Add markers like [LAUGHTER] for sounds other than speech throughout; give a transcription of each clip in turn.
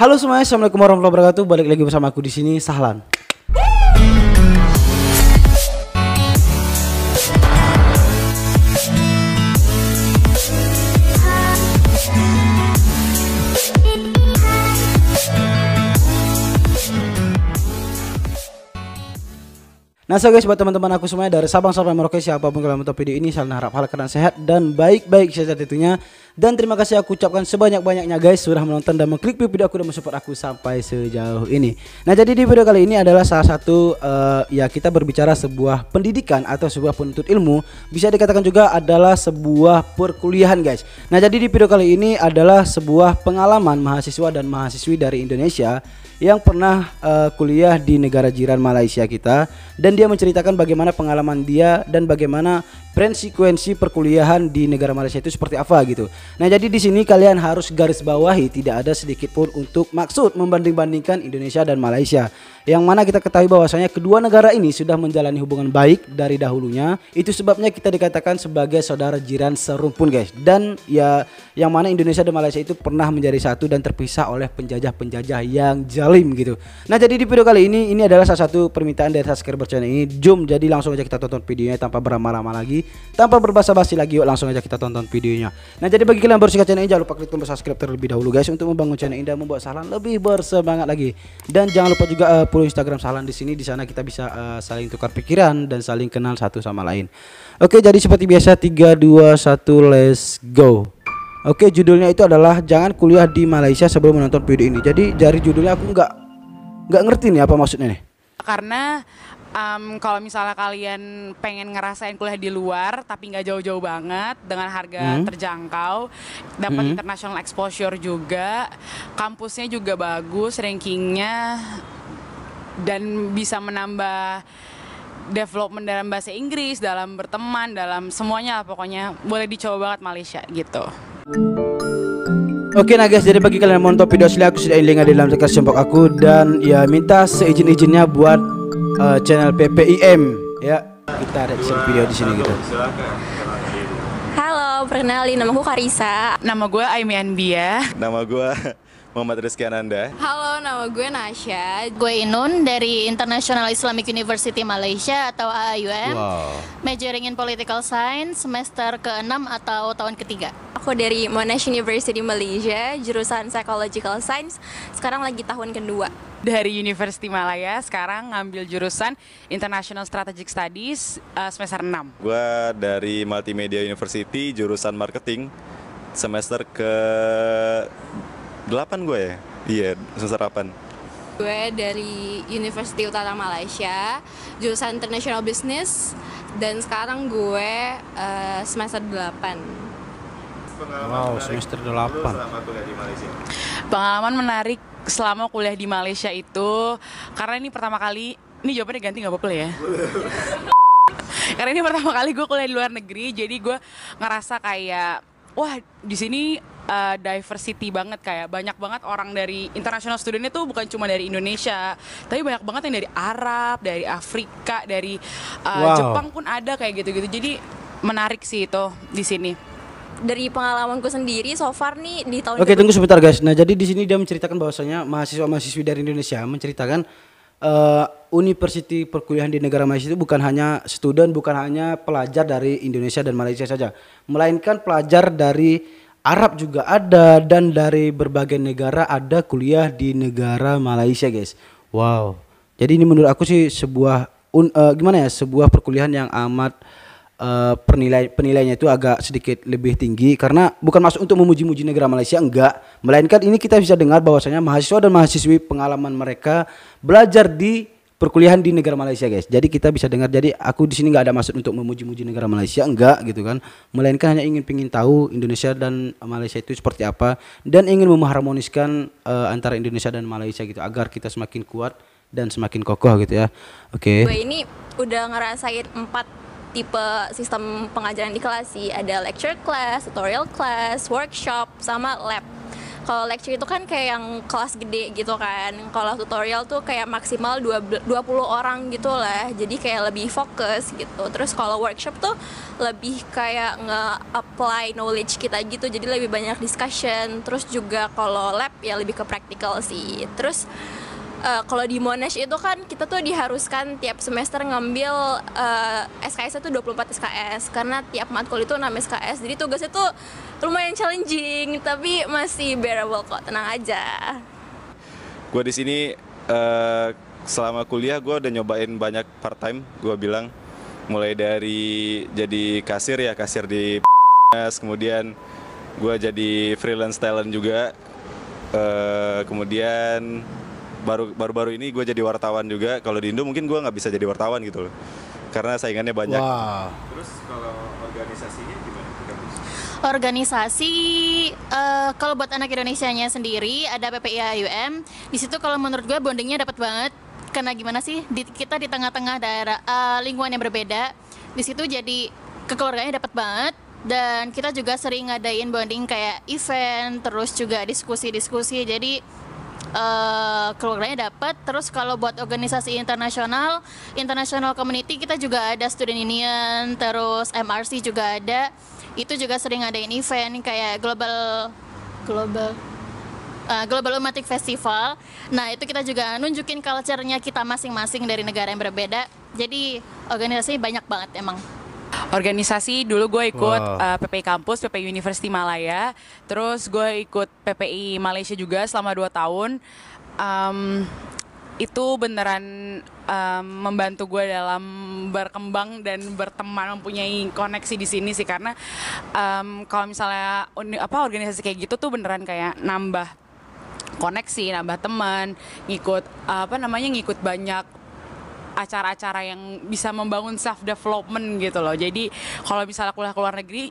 Halo semuanya, assalamualaikum warahmatullahi wabarakatuh. Balik lagi bersama aku di sini Sahlan. Nah, so guys buat teman-teman aku semuanya dari Sabang sampai Merauke siapapun kalian menonton video ini salam harap hal kalian sehat dan baik-baik saja tentunya. Dan terima kasih aku ucapkan sebanyak-banyaknya guys sudah menonton dan mengklik video aku dan mensupport aku sampai sejauh ini. Nah, jadi di video kali ini adalah salah satu uh, ya kita berbicara sebuah pendidikan atau sebuah penuntut ilmu bisa dikatakan juga adalah sebuah perkuliahan guys. Nah, jadi di video kali ini adalah sebuah pengalaman mahasiswa dan mahasiswi dari Indonesia yang pernah uh, kuliah di negara jiran Malaysia kita dan dia menceritakan bagaimana pengalaman dia dan bagaimana sekuensi perkuliahan di negara Malaysia itu seperti apa gitu. Nah, jadi di sini kalian harus garis bawahi tidak ada sedikit pun untuk maksud membanding-bandingkan Indonesia dan Malaysia. Yang mana kita ketahui bahwasanya kedua negara ini sudah menjalani hubungan baik dari dahulunya. Itu sebabnya kita dikatakan sebagai saudara jiran serumpun, guys. Dan ya yang mana Indonesia dan Malaysia itu pernah menjadi satu dan terpisah oleh penjajah-penjajah yang jalim gitu. Nah, jadi di video kali ini ini adalah salah satu permintaan dari subscriber channel ini. Jom jadi langsung aja kita tonton videonya tanpa berlama-lama lagi. Tanpa berbasa-basi lagi yuk langsung aja kita tonton videonya Nah jadi bagi kalian yang baru suka channel ini jangan lupa klik tombol subscribe terlebih dahulu guys Untuk membangun channel ini dan membuat salam lebih bersemangat lagi Dan jangan lupa juga uh, follow Instagram salam di sini Di sana kita bisa uh, saling tukar pikiran dan saling kenal satu sama lain Oke jadi seperti biasa 3, 2, 1 let's go Oke judulnya itu adalah jangan kuliah di Malaysia sebelum menonton video ini Jadi dari judulnya aku nggak nggak ngerti nih apa maksudnya nih karena um, kalau misalnya kalian pengen ngerasain kuliah di luar tapi nggak jauh-jauh banget dengan harga hmm. terjangkau, dapat hmm. international exposure juga, kampusnya juga bagus, rankingnya dan bisa menambah development dalam bahasa Inggris, dalam berteman, dalam semuanya lah pokoknya boleh dicoba banget Malaysia gitu. Oke okay, nah guys, jadi bagi kalian yang mau nonton video asli aku sudah link di dalam deskripsi aku dan ya minta seizin-izinnya buat uh, channel PPIM ya. Kita ada video di sini gitu. Halo, perkenalin nama aku Karisa. Nama gue Aimian Bia. Nama gue Muhammad Rizky Ananda. Halo, nama gue Nasya. Gue Inun dari International Islamic University Malaysia atau AIUM. Wow. Majoring in Political Science semester ke-6 atau tahun ketiga. Aku dari Monash University Malaysia, jurusan Psychological Science. Sekarang lagi tahun kedua. Dari University Malaya, sekarang ngambil jurusan International Strategic Studies uh, semester 6. Gue dari Multimedia University, jurusan Marketing semester ke 8 gue ya? Iya, semester 8. Gue dari University Utara Malaysia, jurusan International Business, dan sekarang gue uh, semester 8. Wow, semester 8. Pengalaman menarik selama kuliah di Malaysia itu, karena ini pertama kali, ini jawabannya ganti nggak apa-apa ya? [LAUGHS] karena ini pertama kali gue kuliah di luar negeri, jadi gue ngerasa kayak wah di sini uh, diversity banget kayak banyak banget orang dari international student itu bukan cuma dari Indonesia tapi banyak banget yang dari Arab dari Afrika dari uh, wow. Jepang pun ada kayak gitu-gitu jadi menarik sih itu di sini dari pengalamanku sendiri so far nih di tahun Oke, okay, tunggu sebentar guys. Nah, jadi di sini dia menceritakan bahwasanya mahasiswa-mahasiswi dari Indonesia menceritakan eh, universiti perkuliahan di negara Malaysia itu bukan hanya student, bukan hanya pelajar dari Indonesia dan Malaysia saja, melainkan pelajar dari Arab juga ada dan dari berbagai negara ada kuliah di negara Malaysia, guys. Wow. Jadi ini menurut aku sih sebuah un, uh, gimana ya, sebuah perkuliahan yang amat uh, eh, penilai penilaiannya itu agak sedikit lebih tinggi karena bukan masuk untuk memuji-muji negara Malaysia enggak melainkan ini kita bisa dengar bahwasanya mahasiswa dan mahasiswi pengalaman mereka belajar di perkuliahan di negara Malaysia guys. Jadi kita bisa dengar. Jadi aku di sini nggak ada maksud untuk memuji-muji negara Malaysia, enggak gitu kan. Melainkan hanya ingin pingin tahu Indonesia dan Malaysia itu seperti apa dan ingin memharmoniskan uh, eh, antara Indonesia dan Malaysia gitu agar kita semakin kuat dan semakin kokoh gitu ya. Oke. Okay. ini udah ngerasain empat tipe sistem pengajaran di kelas sih. Ada lecture class, tutorial class, workshop, sama lab kalau lecture itu kan kayak yang kelas gede gitu kan kalau tutorial tuh kayak maksimal 20 orang gitu lah jadi kayak lebih fokus gitu terus kalau workshop tuh lebih kayak nge-apply knowledge kita gitu jadi lebih banyak discussion terus juga kalau lab ya lebih ke practical sih terus uh, kalau di Monash itu kan kita tuh diharuskan tiap semester ngambil uh, eh, SKS itu 24 SKS karena tiap matkul itu 6 SKS. Jadi tugasnya tuh lumayan challenging tapi masih bearable kok, tenang aja. Gue di sini uh, selama kuliah gue udah nyobain banyak part time, gue bilang mulai dari jadi kasir ya, kasir di kemudian gue jadi freelance talent juga. Uh, kemudian baru baru baru ini gue jadi wartawan juga kalau di Indo mungkin gue nggak bisa jadi wartawan gitu loh karena saingannya banyak wow. terus kalau organisasinya gimana organisasi uh, kalau buat anak Indonesia-nya sendiri ada PPI AUM di situ kalau menurut gue bondingnya dapat banget karena gimana sih di, kita di tengah-tengah daerah uh, lingkungan yang berbeda di situ jadi kekeluarganya dapat banget dan kita juga sering ngadain bonding kayak event terus juga diskusi-diskusi jadi Eh, keluarganya dapat. Terus kalau buat organisasi internasional, international community kita juga ada student union, terus MRC juga ada. Itu juga sering ada event kayak global global uh, Global umatik Festival. Nah, itu kita juga nunjukin culture-nya kita masing-masing dari negara yang berbeda. Jadi, organisasi banyak banget emang. Organisasi dulu gue ikut wow. uh, eh, PPI kampus, PPI University Malaya, terus gue ikut PPI Malaysia juga selama 2 tahun. Um, itu beneran um, membantu gue dalam berkembang dan berteman mempunyai koneksi di sini sih karena um, kalau misalnya uni, apa organisasi kayak gitu tuh beneran kayak nambah koneksi, nambah teman, ngikut apa namanya ngikut banyak acara-acara yang bisa membangun self development gitu loh. Jadi kalau misalnya kuliah ke luar negeri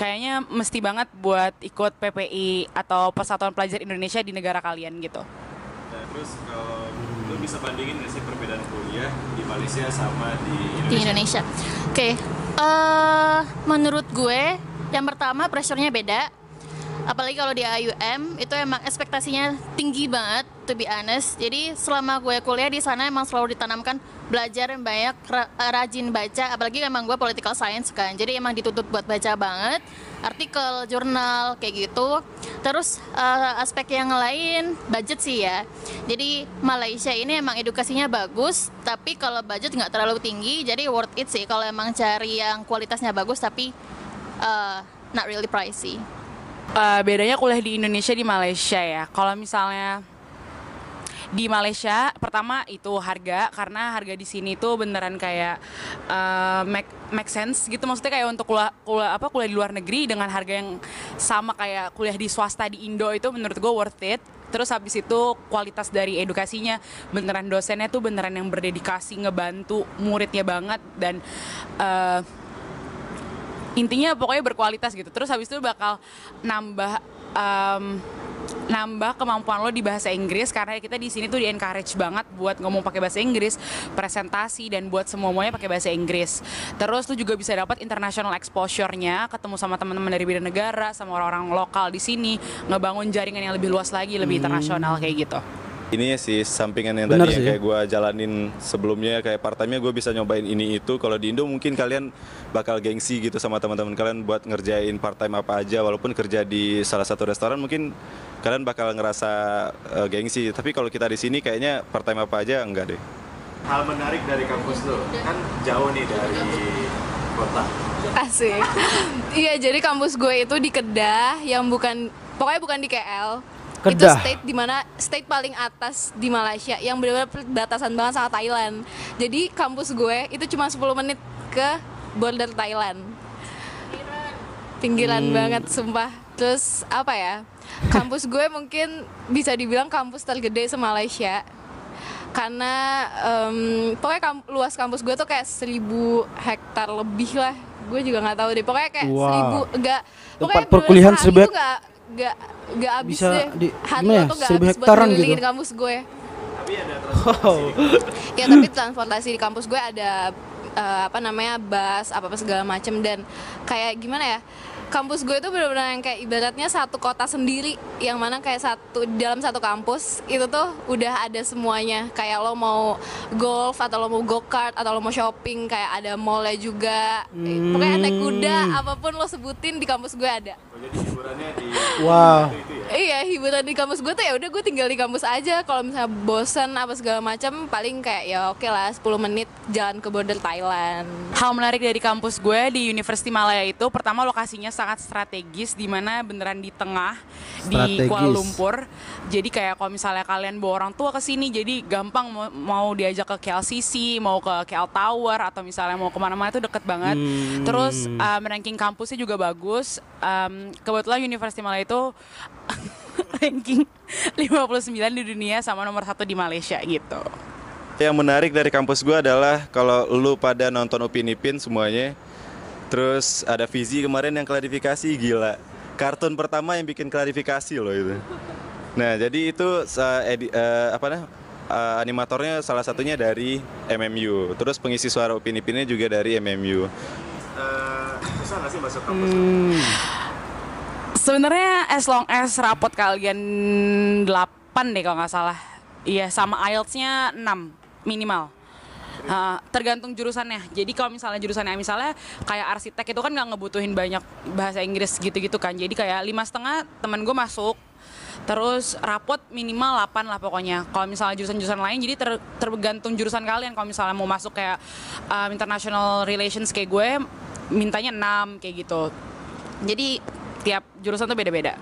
kayaknya mesti banget buat ikut PPI atau Persatuan Pelajar Indonesia di negara kalian gitu. Nah, terus kalau eh, lu bisa bandingin nggak sih perbedaan kuliah di Malaysia sama di Indonesia? Di Indonesia. Oke, okay. uh, eh, menurut gue yang pertama pressure-nya beda. Apalagi kalau di IUM itu emang ekspektasinya tinggi banget to be honest. Jadi selama gue kuliah di sana emang selalu ditanamkan belajar yang banyak, rajin baca. Apalagi emang gue political science kan, jadi emang dituntut buat baca banget artikel, jurnal kayak gitu. Terus uh, aspek yang lain budget sih ya. Jadi Malaysia ini emang edukasinya bagus, tapi kalau budget nggak terlalu tinggi, jadi worth it sih kalau emang cari yang kualitasnya bagus tapi uh, not really pricey. Uh, bedanya kuliah di Indonesia di Malaysia ya. Kalau misalnya di Malaysia pertama itu harga karena harga di sini tuh beneran kayak uh, make make sense gitu maksudnya kayak untuk kuliah, kuliah apa kuliah di luar negeri dengan harga yang sama kayak kuliah di swasta di Indo itu menurut gue worth it terus habis itu kualitas dari edukasinya beneran dosennya tuh beneran yang berdedikasi ngebantu muridnya banget dan uh, intinya pokoknya berkualitas gitu terus habis itu bakal nambah um, nambah kemampuan lo di bahasa Inggris karena kita di sini tuh di encourage banget buat ngomong pakai bahasa Inggris, presentasi dan buat semuanya pakai bahasa Inggris. Terus tuh juga bisa dapat international exposure-nya, ketemu sama teman-teman dari beda negara, sama orang-orang lokal di sini, ngebangun jaringan yang lebih luas lagi, lebih hmm. internasional kayak gitu ini sih sampingan yang Bener tadi sih. kayak gue jalanin sebelumnya kayak part time-nya gue bisa nyobain ini itu kalau di Indo mungkin kalian bakal gengsi gitu sama teman-teman kalian buat ngerjain part time apa aja walaupun kerja di salah satu restoran mungkin kalian bakal ngerasa uh, gengsi tapi kalau kita di sini kayaknya part time apa aja enggak deh hal menarik dari kampus lo kan jauh nih dari kota asik [LAUGHS] iya jadi kampus gue itu di Kedah yang bukan pokoknya bukan di KL Kedah. Itu state di mana state paling atas di Malaysia yang benar-benar perbatasan banget sama Thailand. Jadi kampus gue itu cuma 10 menit ke border Thailand. Pinggiran hmm. banget sumpah. Terus apa ya? Kampus gue mungkin bisa dibilang kampus tergede se Malaysia karena um, pokoknya kamp luas kampus gue tuh kayak seribu hektar lebih lah gue juga nggak tahu deh pokoknya kayak wow. seribu enggak tempat pokoknya perkuliahan seribu gak gak habis bisa deh. Di, ya? tuh lo tuh gak habis buat gitu. ngelilingin gitu. kampus gue. Tapi ada transportasi. ya tapi transportasi di kampus gue ada uh, apa namanya bus apa apa segala macem dan kayak gimana ya kampus gue tuh benar-benar yang kayak ibaratnya satu kota sendiri yang mana kayak satu dalam satu kampus itu tuh udah ada semuanya kayak lo mau golf atau lo mau go kart atau lo mau shopping kayak ada mallnya juga hmm. pokoknya naik kuda apapun lo sebutin di kampus gue ada Wow. Ya? Iya, hiburan di kampus gue tuh ya udah gue tinggal di kampus aja. Kalau misalnya bosen apa segala macam paling kayak ya oke lah 10 menit jalan ke border Thailand. Hal menarik dari kampus gue di University Malaya itu pertama lokasinya sangat strategis di mana beneran di tengah strategis. di Kuala Lumpur. Jadi kayak kalau misalnya kalian bawa orang tua ke sini jadi gampang mau, mau diajak ke KLCC, mau ke KL Tower atau misalnya mau kemana-mana itu deket banget. Hmm. Terus um, eh, ranking kampusnya juga bagus. Um, kebetulan University Malaya itu [LAUGHS] ranking 59 di dunia sama nomor satu di Malaysia gitu. Yang menarik dari kampus gue adalah kalau lu pada nonton Upin Ipin semuanya, terus ada Vizi kemarin yang klarifikasi gila. Kartun pertama yang bikin klarifikasi loh itu. Nah jadi itu uh, edi, uh, apa uh, animatornya salah satunya dari MMU, terus pengisi suara Upin Ipinnya juga dari MMU. Uh, eh, susah nggak sih masuk kampus? Hmm sebenarnya as long as rapot kalian 8 deh kalau nggak salah iya sama IELTS-nya 6 minimal uh, tergantung jurusannya jadi kalau misalnya jurusannya misalnya kayak arsitek itu kan nggak ngebutuhin banyak bahasa Inggris gitu-gitu kan jadi kayak lima setengah temen gue masuk Terus rapot minimal 8 lah pokoknya. Kalau misalnya jurusan-jurusan lain jadi ter tergantung jurusan kalian. Kalau misalnya mau masuk kayak um, international relations kayak gue mintanya 6 kayak gitu. Jadi tiap jurusan tuh beda-beda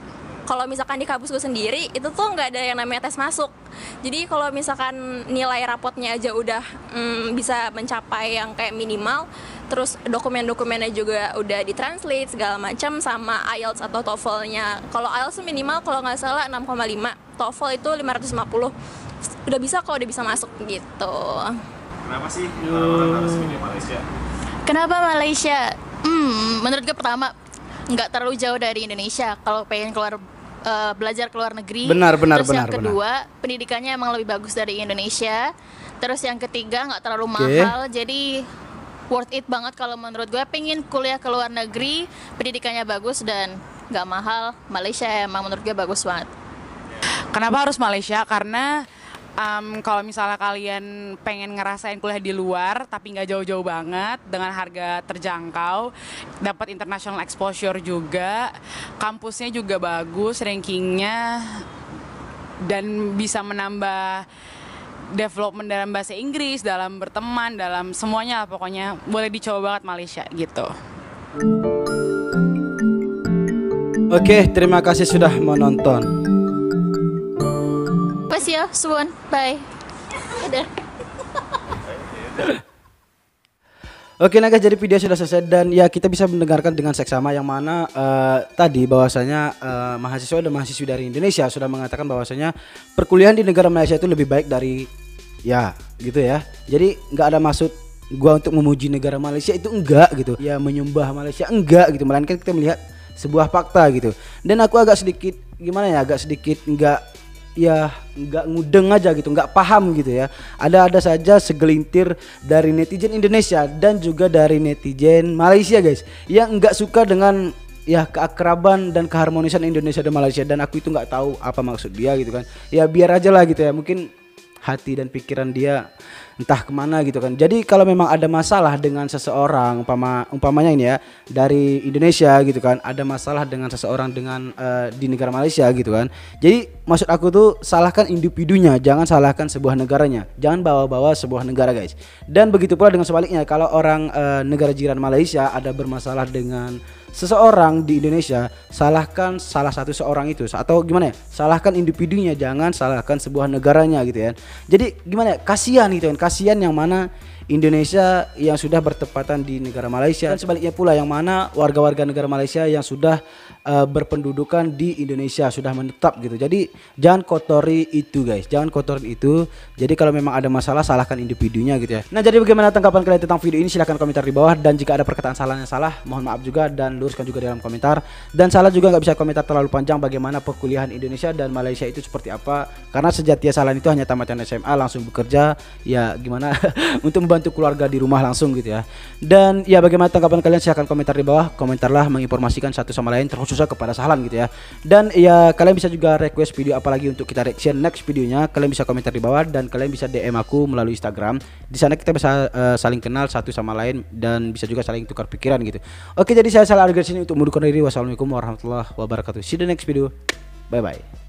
kalau misalkan di kampus gue sendiri itu tuh nggak ada yang namanya tes masuk jadi kalau misalkan nilai rapotnya aja udah mm, bisa mencapai yang kayak minimal terus dokumen-dokumennya juga udah ditranslate segala macam sama IELTS atau TOEFL-nya kalau IELTS minimal kalau nggak salah 6,5 TOEFL itu 550 udah bisa kalau udah bisa masuk gitu kenapa sih orang harus pilih Malaysia kenapa Malaysia hmm menurut gue pertama nggak terlalu jauh dari Indonesia kalau pengen keluar uh, belajar ke luar negeri. Benar, benar, Terus benar. Yang kedua, benar. pendidikannya emang lebih bagus dari Indonesia. Terus yang ketiga nggak terlalu okay. mahal, jadi worth it banget kalau menurut gue pengen kuliah ke luar negeri, pendidikannya bagus dan nggak mahal. Malaysia emang menurut gue bagus banget. Kenapa harus Malaysia? Karena um, kalau misalnya kalian pengen ngerasain kuliah di luar tapi nggak jauh-jauh banget dengan harga terjangkau, dapat international exposure juga, kampusnya juga bagus, rankingnya dan bisa menambah development dalam bahasa Inggris, dalam berteman, dalam semuanya lah pokoknya boleh dicoba banget Malaysia gitu. Oke, terima kasih sudah menonton was ya, Suwon. Bye. Dadah. Oke nah guys jadi video sudah selesai dan ya kita bisa mendengarkan dengan seksama yang mana uh, tadi bahwasanya uh, mahasiswa dan mahasiswi dari Indonesia sudah mengatakan bahwasanya perkuliahan di negara Malaysia itu lebih baik dari ya gitu ya. Jadi nggak ada maksud gua untuk memuji negara Malaysia itu enggak gitu. Ya menyembah Malaysia enggak gitu melainkan kita melihat sebuah fakta gitu. Dan aku agak sedikit gimana ya agak sedikit enggak ya nggak ngudeng aja gitu, nggak paham gitu ya. Ada-ada saja segelintir dari netizen Indonesia dan juga dari netizen Malaysia guys yang nggak suka dengan ya keakraban dan keharmonisan Indonesia dan Malaysia dan aku itu nggak tahu apa maksud dia gitu kan. Ya biar aja lah gitu ya. Mungkin hati dan pikiran dia entah kemana gitu kan. Jadi kalau memang ada masalah dengan seseorang, umpama umpamanya ini ya dari Indonesia gitu kan, ada masalah dengan seseorang dengan uh, di negara Malaysia gitu kan. Jadi maksud aku tuh salahkan individunya, jangan salahkan sebuah negaranya, jangan bawa-bawa sebuah negara guys. Dan begitu pula dengan sebaliknya, kalau orang uh, negara jiran Malaysia ada bermasalah dengan seseorang di Indonesia salahkan salah satu seorang itu atau gimana ya salahkan individunya jangan salahkan sebuah negaranya gitu ya jadi gimana ya kasihan gitu kan kasihan yang mana Indonesia yang sudah bertepatan di negara Malaysia dan sebaliknya pula yang mana warga-warga negara Malaysia yang sudah uh, berpendudukan di Indonesia sudah menetap gitu. Jadi jangan kotori itu guys, jangan kotori itu. Jadi kalau memang ada masalah salahkan individunya gitu ya. Nah jadi bagaimana tanggapan kalian tentang video ini? Silahkan komentar di bawah dan jika ada perkataan salahnya salah mohon maaf juga dan luruskan juga di dalam komentar dan salah juga nggak bisa komentar terlalu panjang bagaimana perkuliahan Indonesia dan Malaysia itu seperti apa karena sejatinya salah itu hanya tamatan SMA langsung bekerja ya gimana [LAUGHS] untuk membantu untuk keluarga di rumah langsung gitu ya. Dan ya bagaimana tanggapan kalian silahkan komentar di bawah. Komentarlah menginformasikan satu sama lain terkhususnya kepada Sahlan gitu ya. Dan ya kalian bisa juga request video apalagi untuk kita reaction next videonya. Kalian bisa komentar di bawah dan kalian bisa DM aku melalui Instagram. Di sana kita bisa uh, saling kenal satu sama lain dan bisa juga saling tukar pikiran gitu. Oke jadi saya Salah Arga sini untuk mendukung diri. Wassalamualaikum warahmatullahi wabarakatuh. See you the next video. Bye bye.